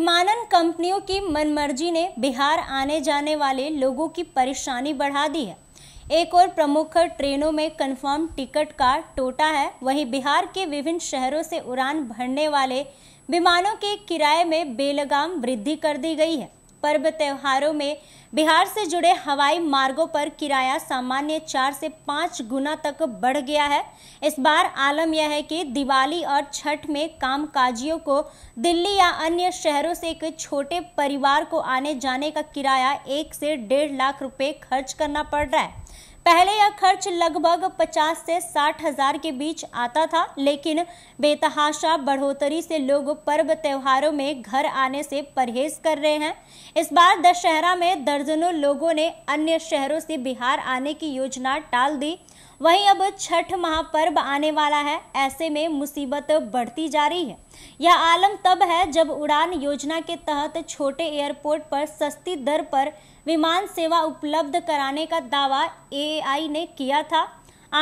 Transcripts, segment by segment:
विमानन कंपनियों की मनमर्जी ने बिहार आने जाने वाले लोगों की परेशानी बढ़ा दी है एक और प्रमुख ट्रेनों में कंफर्म टिकट का टोटा है वहीं बिहार के विभिन्न शहरों से उड़ान भरने वाले विमानों के किराए में बेलगाम वृद्धि कर दी गई है पर्व त्योहारों में बिहार से जुड़े हवाई मार्गों पर किराया सामान्य चार से पाँच गुना तक बढ़ गया है इस बार आलम यह है कि दिवाली और छठ में कामकाजियों को दिल्ली या अन्य शहरों से एक छोटे परिवार को आने जाने का किराया एक से डेढ़ लाख रुपए खर्च करना पड़ रहा है पहले यह खर्च लगभग 50 से साठ हजार के बीच आता था लेकिन बेतहाशा बढ़ोतरी से लोग पर्व त्योहारों में घर आने से परहेज कर रहे हैं इस बार दशहरा में दर्जनों लोगों ने अन्य शहरों से बिहार आने की योजना टाल दी वहीं अब छठ महापर्व आने वाला है ऐसे में मुसीबत बढ़ती जा रही है यह आलम तब है जब उड़ान योजना के तहत छोटे एयरपोर्ट पर सस्ती दर पर विमान सेवा उपलब्ध कराने का दावा एआई ने किया था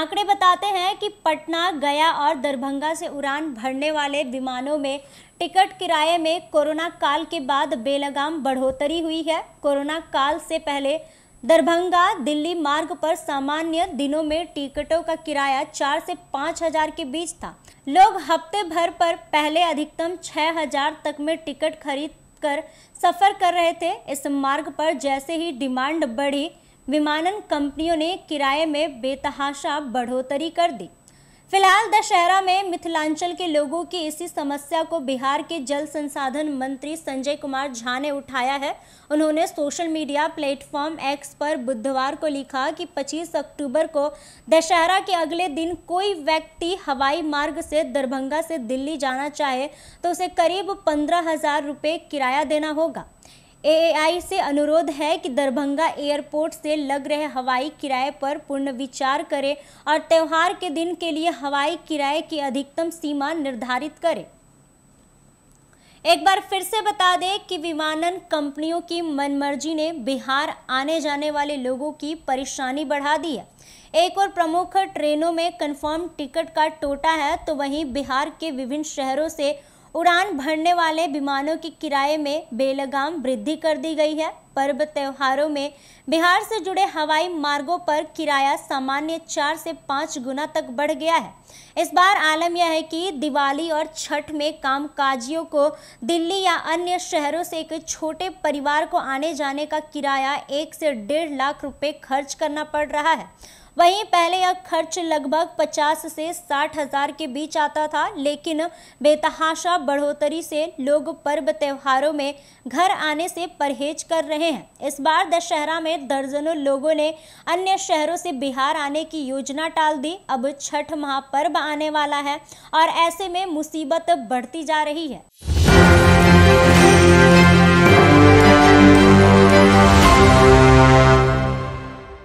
आंकड़े बताते हैं कि पटना गया और दरभंगा से उड़ान भरने वाले विमानों में टिकट किराए में कोरोना काल के बाद बेलगाम बढ़ोतरी हुई है कोरोना काल से पहले दरभंगा दिल्ली मार्ग पर सामान्य दिनों में टिकटों का किराया चार से पाँच हजार के बीच था लोग हफ्ते भर पर पहले अधिकतम छः हजार तक में टिकट खरीद कर सफ़र कर रहे थे इस मार्ग पर जैसे ही डिमांड बढ़ी विमानन कंपनियों ने किराए में बेतहाशा बढ़ोतरी कर दी फिलहाल दशहरा में मिथिलांचल के लोगों की इसी समस्या को बिहार के जल संसाधन मंत्री संजय कुमार झा ने उठाया है उन्होंने सोशल मीडिया प्लेटफॉर्म एक्स पर बुधवार को लिखा कि 25 अक्टूबर को दशहरा के अगले दिन कोई व्यक्ति हवाई मार्ग से दरभंगा से दिल्ली जाना चाहे तो उसे करीब पंद्रह हजार रुपये किराया देना होगा एएआई से अनुरोध है कि दरभंगा एयरपोर्ट से लग रहे हवाई किराए पर पूर्ण विचार करें और त्यौहार के दिन के लिए हवाई किराए की अधिकतम सीमा निर्धारित करें एक बार फिर से बता दें कि विमानन कंपनियों की मनमर्जी ने बिहार आने जाने वाले लोगों की परेशानी बढ़ा दी है एक और प्रमुख ट्रेनों में कंफर्म टिकट का टोटा है तो वहीं बिहार के विभिन्न शहरों से उड़ान भरने वाले विमानों के किराए में बेलगाम वृद्धि कर दी गई है पर्व त्योहारों में बिहार से जुड़े हवाई मार्गों पर किराया सामान्य चार से पाँच गुना तक बढ़ गया है इस बार आलम यह है कि दिवाली और छठ में कामकाजियों को दिल्ली या अन्य शहरों से एक छोटे परिवार को आने जाने का किराया एक से डेढ़ लाख रुपए खर्च करना पड़ रहा है वहीं पहले यह खर्च लगभग पचास से साठ हजार के बीच आता था लेकिन बेतहाशा बढ़ोतरी से लोग पर्व त्योहारों में घर आने से परहेज कर रहे हैं इस बार दशहरा में दर्जनों लोगों ने अन्य शहरों से बिहार आने की योजना टाल दी अब छठ महापर्व आने वाला है और ऐसे में मुसीबत बढ़ती जा रही है